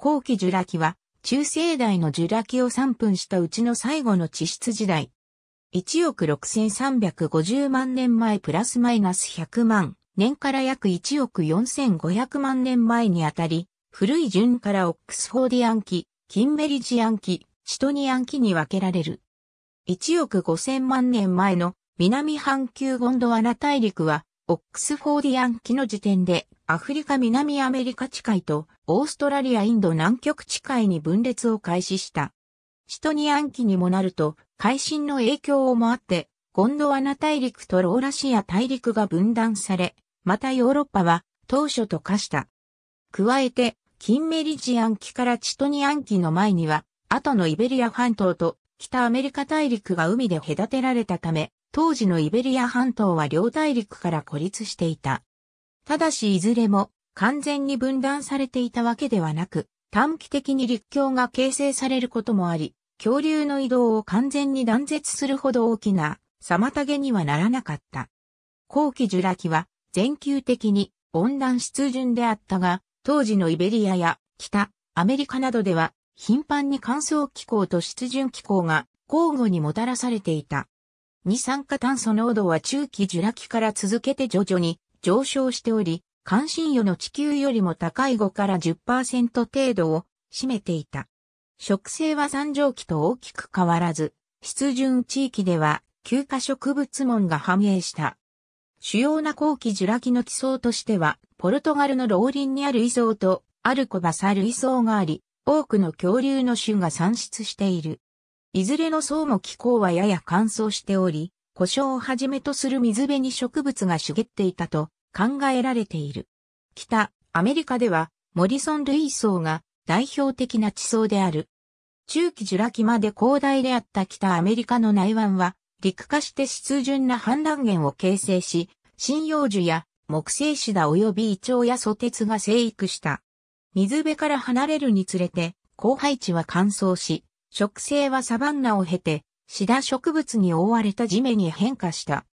後期ジュラ紀は、中世代のジュラ紀を3分したうちの最後の地質時代。1億6350万年前プラスマイナス100万年から約1億4500万年前にあたり、古い順からオックスフォーディアン期、キンメリジアン期、シトニアン期に分けられる。1億5000万年前の南半球ゴンドワナ大陸はオックスフォーディアン期の時点で、アフリカ南アメリカ地界と、オーストラリアインド南極地界に分裂を開始した。シトニアン期にもなると、海進の影響をもあって、ゴンドワナ大陸とローラシア大陸が分断され、またヨーロッパは当初と化した。加えて、金メリジアン期からチトニアン期の前には、後のイベリア半島と北アメリカ大陸が海で隔てられたため、当時のイベリア半島は両大陸から孤立していた。ただしいずれも完全に分断されていたわけではなく、短期的に陸橋が形成されることもあり、恐竜の移動を完全に断絶するほど大きな妨げにはならなかった。後期ジュラ紀は全球的に温暖湿潤であったが、当時のイベリアや北アメリカなどでは頻繁に乾燥気候と湿潤気候が交互にもたらされていた。二酸化炭素濃度は中期ジュラ紀から続けて徐々に上昇しており、関心予の地球よりも高い5から10%程度を占めていた。植生は三畳期と大きく変わらず、湿潤地域では休暇植物門が繁栄した。主要な後期ジュラ紀の地層としては、ポルトガルの老林にある遺層とアルコバサル遺層があり、多くの恐竜の種が産出している。いずれの層も気候はやや乾燥しており、故障をはじめとする水辺に植物が茂っていたと考えられている。北、アメリカでは、モリソン類層が代表的な地層である。中期ジュラ紀まで広大であった北アメリカの内湾は、陸化して湿潤な氾濫源を形成し、針葉樹や木製シダ及びイチョウやソテツが生育した。水辺から離れるにつれて、荒廃地は乾燥し、植生はサバンナを経て、シダ植物に覆われた地面に変化した。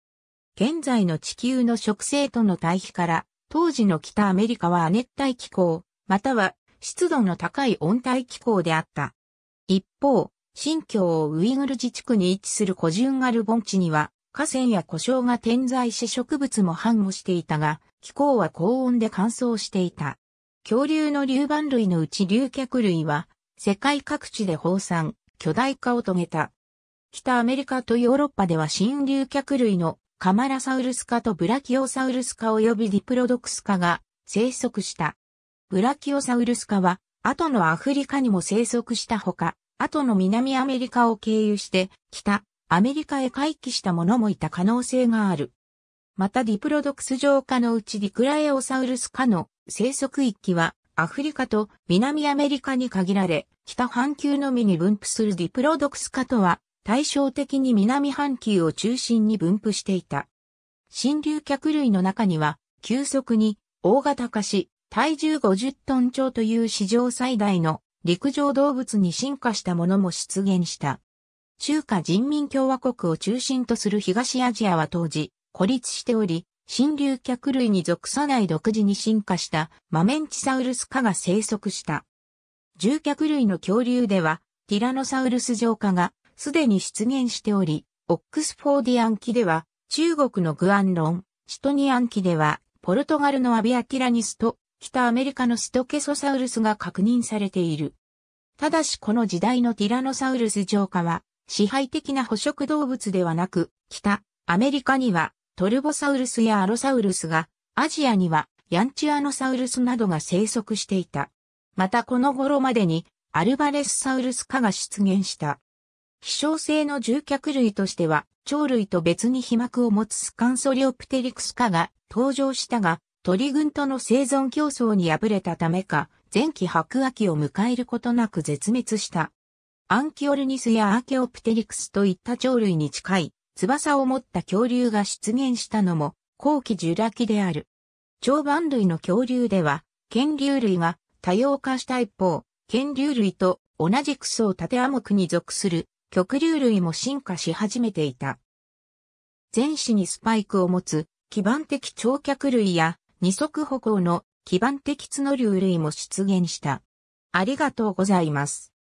現在の地球の植生との対比から、当時の北アメリカは亜熱帯気候、または湿度の高い温帯気候であった。一方、新疆ウイグル自治区に位置するコジュンガル盆地には、河川や故障が点在し植物も繁茂していたが、気候は高温で乾燥していた。恐竜の竜板類のうち竜脚類は、世界各地で放散、巨大化を遂げた。北アメリカとヨーロッパでは新竜脚類のカマラサウルス科とブラキオサウルス科及びディプロドクス科が生息した。ブラキオサウルス科は後のアフリカにも生息したほか、後の南アメリカを経由して北アメリカへ回帰した者もいた可能性がある。またディプロドクス上科のうちディクラエオサウルス科の生息域はアフリカと南アメリカに限られ、北半球のみに分布するディプロドクス科とは、対照的に南半球を中心に分布していた。新流脚類の中には、急速に大型化し、体重50トン超という史上最大の陸上動物に進化したものも出現した。中華人民共和国を中心とする東アジアは当時、孤立しており、新竜脚類に属さない独自に進化したマメンチサウルス科が生息した。獣脚類の恐竜では、ティラノサウルス上科がすでに出現しており、オックスフォーディアン期では、中国のグアンロン、シトニアン期では、ポルトガルのアビアティラニスと、北アメリカのストケソサウルスが確認されている。ただしこの時代のティラノサウルス上科は、支配的な捕食動物ではなく、北アメリカにはトルボサウルスやアロサウルスが、アジアにはヤンチアノサウルスなどが生息していた。またこの頃までに、アルバレスサウルス化が出現した。希少性の獣脚類としては、鳥類と別に皮膜を持つスカンソリオプテリクス化が登場したが、鳥群との生存競争に敗れたためか、前期白亜紀を迎えることなく絶滅した。アンキオルニスやアーケオプテリクスといった鳥類に近い翼を持った恐竜が出現したのも、後期ジュラ紀である。長板類の恐竜では、剣竜類が多様化した一方、剣竜類と同じクソを縦アモクに属する極竜類も進化し始めていた。前肢にスパイクを持つ基盤的長脚類や二足歩行の基盤的角竜類も出現した。ありがとうございます。